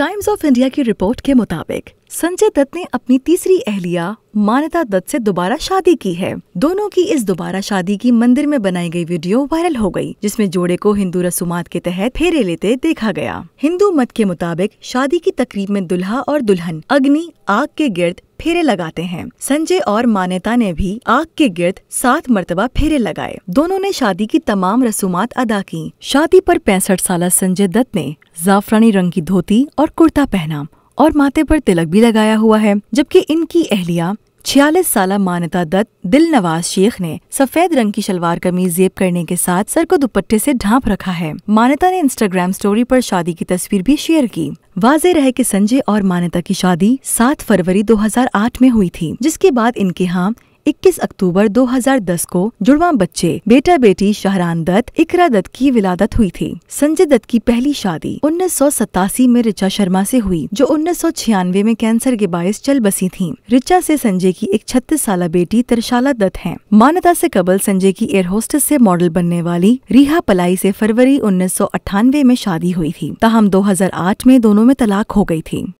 times of India की report के मुताबिक संजय दत्त ने अपनी तीसरी अहलिया मान्यता दत्त से दोबारा शादी की है दोनों की इस दोबारा शादी की मंदिर में बनाई गई वीडियो वायरल हो गई, जिसमें जोड़े को हिंदू रसूमात के तहत फेरे लेते देखा गया हिंदू मत के मुताबिक शादी की तकरीब में दुल्हा और दुल्हन अग्नि आग के गिर्द फेरे लगाते हैं संजय और मान्यता ने भी आग के गिर्द सात मरतबा फेरे लगाए दोनों ने शादी की तमाम रसूमात अदा की शादी पर पैंसठ साल संजय दत्त ने जाफरानी रंग की धोती और कुर्ता पहना और माथे पर तिलक भी लगाया हुआ है जबकि इनकी अहलिया छियालीस साल मान्यता दत्त दिल नवाज शेख ने सफेद रंग की शलवार कमीज जेब करने के साथ सर को दुपट्टे से ढांप रखा है मान्यता ने इंस्टाग्राम स्टोरी पर शादी की तस्वीर भी शेयर की वाजे रहे कि संजय और मान्यता की शादी 7 फरवरी 2008 में हुई थी जिसके बाद इनके यहाँ 21 अक्टूबर 2010 को जुड़वा बच्चे बेटा बेटी शाहरान दत्त इकरा दत्त की विलादत हुई थी संजय दत्त की पहली शादी उन्नीस में रिचा शर्मा से हुई जो उन्नीस में कैंसर के बायस चल बसी थी रिचा से संजय की एक छत्तीस साल बेटी तरशाला दत्त है मान्यता से कबल संजय की एयर होस्टेस से मॉडल बनने वाली रिहा पलाई ऐसी फरवरी उन्नीस में शादी हुई थी तहम आठ में दोनों में तलाक हो गयी थी